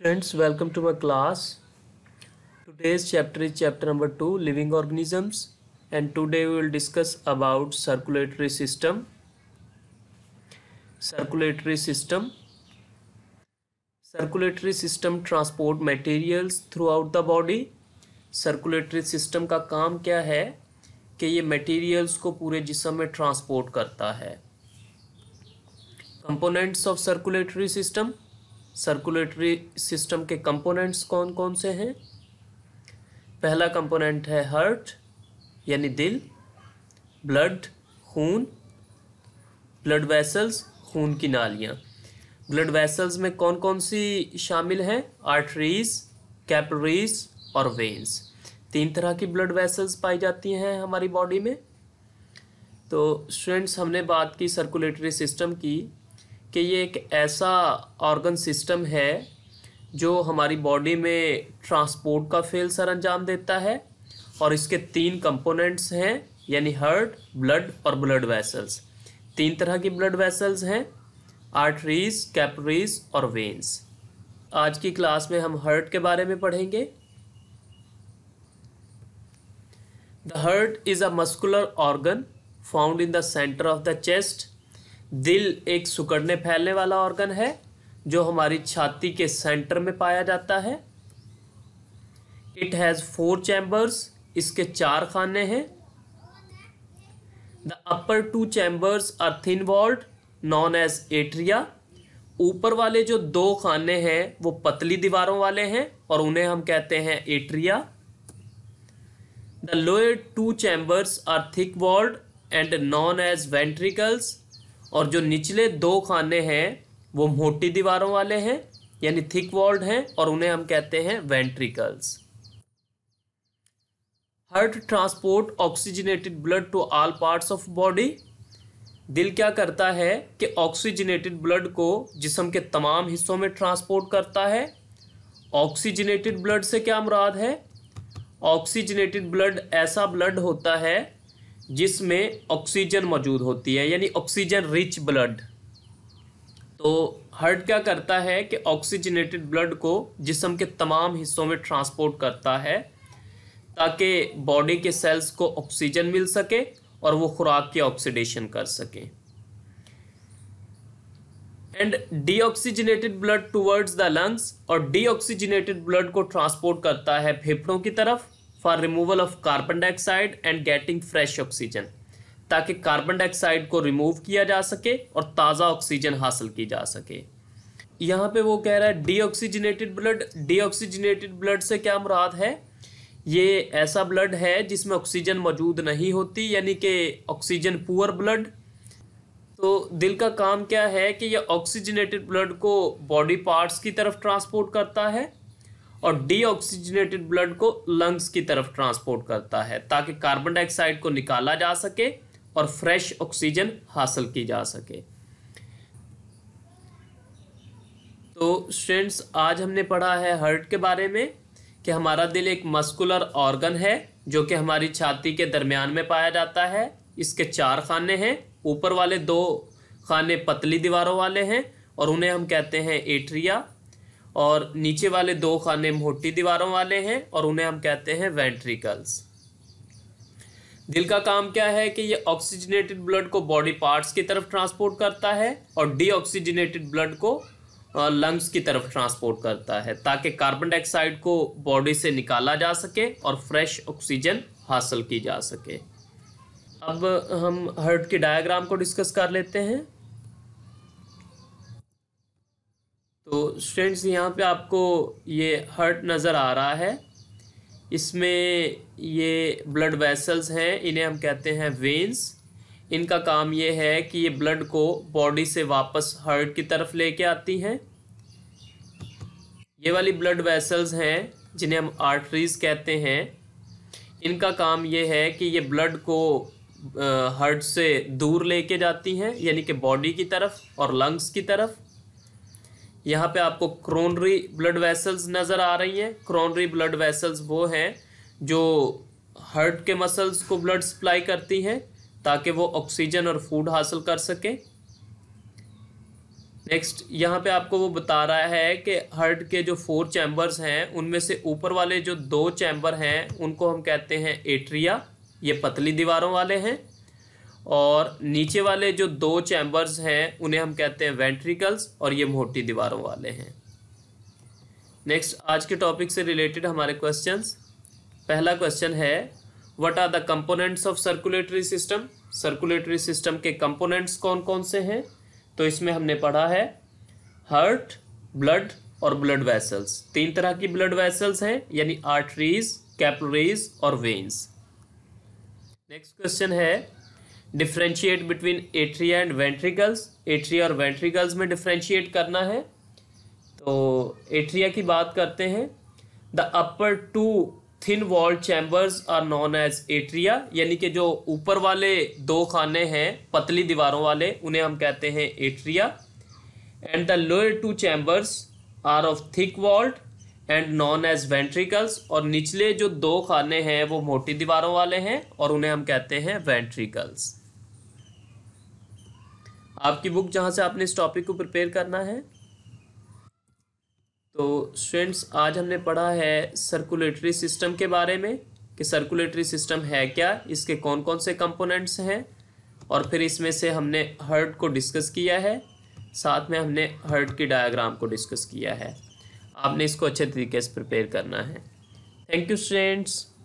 friends welcome to my class today's chapter is chapter number two living organisms and today will discuss about circulatory system circulatory system circulatory system transport materials throughout the body circulatory system का काम क्या है कि ये materials को पूरे जिसम में ट्रांसपोर्ट करता है components of circulatory system circulatory system के कंपोनेंट्स कौन कौन से हैं पहला कंपोनेंट है हर्ट यानी दिल ब्लड खून ब्लड वेसल्स खून की नालियाँ ब्लड वेसल्स में कौन कौन सी शामिल हैं आर्टरीज कैपरीज और वेन्स तीन तरह की ब्लड वेसल्स पाई जाती हैं हमारी बॉडी में तो स्टूडेंट्स हमने बात की सर्कुलेटरी सिस्टम की कि ये एक ऐसा ऑर्गन सिस्टम है जो हमारी बॉडी में ट्रांसपोर्ट का फेल सर अंजाम देता है और इसके तीन कंपोनेंट्स हैं यानी हर्ट ब्लड और ब्लड वेसल्स तीन तरह की ब्लड वेसल्स हैं आर्टरीज कैपरीज और वेन्स आज की क्लास में हम हर्ट के बारे में पढ़ेंगे the heart is a muscular organ found in the centre of the chest दिल एक सुकड़ने फैलने वाला ऑर्गन है जो हमारी छाती के सेंटर में पाया जाता है इट हैज़ फोर चैम्बर्स इसके चार खाने हैं the upper two chambers are thin walled known as atria ऊपर वाले जो दो खाने हैं वो पतली दीवारों वाले हैं और उन्हें हम कहते हैं atria the lower two chambers are thick walled and known as ventricles और जो निचले दो खाने हैं वो मोटी दीवारों वाले हैं यानी थिक वॉल्ड हैं और उन्हें हम कहते हैं ventricles heart transport oxygenated blood to all parts of body दिल क्या करता है कि ऑक्सीजनेटेड ब्लड को जिसम के तमाम हिस्सों में ट्रांसपोर्ट करता है ऑक्सीजनेटेड ब्लड से क्या मुराद है ऑक्सीजनेटेड ब्लड ऐसा ब्लड होता है जिसमें ऑक्सीजन मौजूद होती है यानी ऑक्सीजन रिच ब्लड तो हर्ट क्या करता है कि ऑक्सीजनेटेड ब्लड को जिसम के तमाम हिस्सों में ट्रांसपोर्ट करता है ताकि बॉडी के सेल्स को ऑक्सीजन मिल सके और वो खुराक के ऑक्सीडेशन कर सकें and deoxygenated blood towards the lungs और डीऑक्सीजनेटेड ब्लड को ट्रांसपोर्ट करता है फेफड़ों की तरफ for removal of carbon dioxide and getting fresh oxygen ताकि कार्बन डाइऑक्साइड को रिमूव किया जा सके और ताज़ा ऑक्सीजन हासिल की जा सके यहाँ पे वो कह रहा है डीऑक्सीजनेटेड ब्लड डीऑक्सीजनेटेड ब्लड से क्या मुराद है ये ऐसा ब्लड है जिसमें ऑक्सीजन मौजूद नहीं होती यानी कि ऑक्सीजन पुअर ब्लड तो दिल का काम क्या है कि यह ऑक्सीजनेटेड ब्लड को बॉडी पार्ट्स की तरफ ट्रांसपोर्ट करता है और डीऑक्सीजनेटेड ब्लड को लंग्स की तरफ ट्रांसपोर्ट करता है ताकि कार्बन डाइऑक्साइड को निकाला जा सके और फ्रेश ऑक्सीजन हासिल की जा सके तो स्टूडेंट्स आज हमने पढ़ा है हर्ट के बारे में कि हमारा दिल एक मस्कुलर ऑर्गन है जो कि हमारी छाती के दरमियान में पाया जाता है इसके चार खाने हैं ऊपर वाले दो खाने पतली दीवारों वाले हैं और उन्हें हम कहते हैं एट्रिया और नीचे वाले दो खाने मोटी दीवारों वाले हैं और उन्हें हम कहते हैं वेंट्रिकल्स दिल का काम क्या है कि ये ऑक्सीजनेटेड ब्लड को बॉडी पार्ट्स की तरफ ट्रांसपोर्ट करता है और डीऑक्सीजनेटेड ब्लड को लंग्स की तरफ ट्रांसपोर्ट करता है ताकि कार्बन डाइऑक्साइड को बॉडी से निकाला जा सके और फ्रेश ऑक्सीजन हासिल की जा सके अब हम हर्ट के डायग्राम को डिस्कस कर लेते हैं तो स्टूडेंट्स यहाँ पे आपको ये हर्ट नज़र आ रहा है इसमें ये ब्लड वेसल्स हैं इन्हें हम कहते हैं वेंस इनका काम ये है कि ये ब्लड को बॉडी से वापस हर्ट की तरफ लेके आती हैं ये वाली ब्लड वेसल्स हैं जिन्हें हम आर्टरीज़ कहते हैं इनका काम ये है कि ये ब्लड को हर्ट से दूर लेके जाती हैं यानी कि बॉडी की तरफ और लंग्स की तरफ यहाँ पे आपको क्रोनरी ब्लड वेसल्स नज़र आ रही हैं क्रोनरी ब्लड वेसल्स वो हैं जो हर्ट के मसल्स को ब्लड सप्लाई करती हैं ताकि वो ऑक्सीजन और फूड हासिल कर सकें नेक्स्ट यहाँ पे आपको वो बता रहा है कि हर्ट के जो फोर चैम्बर्स हैं उनमें से ऊपर वाले जो दो चैम्बर हैं उनको हम कहते हैं एट्रिया ये पतली दीवारों वाले हैं और नीचे वाले जो दो चैम्बर्स हैं उन्हें हम कहते हैं वेंट्रिकल्स और ये मोटी दीवारों वाले हैं नेक्स्ट आज के टॉपिक से रिलेटेड हमारे क्वेश्चंस पहला क्वेश्चन है what are the components of circulatory system circulatory system के कंपोनेंट्स कौन कौन से हैं तो इसमें हमने पढ़ा है हर्ट ब्लड और ब्लड वेसल्स तीन तरह की ब्लड वेसल्स हैं यानी आर्टरीज कैपलरीज और वेन्स नेक्स्ट क्वेश्चन है differentiate between atria and ventricles atria और वेंट्रिकल्स में डिफ्रेंशिएट करना है तो एट्रिया की बात करते हैं the upper two thin wall chambers are known as atria यानी कि जो ऊपर वाले दो खाने हैं पतली दीवारों वाले उन्हें हम कहते हैं atria and the lower two chambers are of thick walled and known as ventricles और निचले जो दो खाने हैं वो मोटी दीवारों वाले हैं और उन्हें हम कहते हैं वेंट्रिकल्स आपकी बुक जहाँ से आपने इस टॉपिक को प्रिपेयर करना है तो स्टूडेंट्स आज हमने पढ़ा है सर्कुलेटरी सिस्टम के बारे में कि सर्कुलेटरी सिस्टम है क्या इसके कौन कौन से कंपोनेंट्स हैं और फिर इसमें से हमने हर्ट को डिस्कस किया है साथ में हमने हर्ट की डायग्राम को डिस्कस किया है आपने इसको अच्छे तरीके से प्रिपेयर करना है थैंक यू स्टूडेंट्स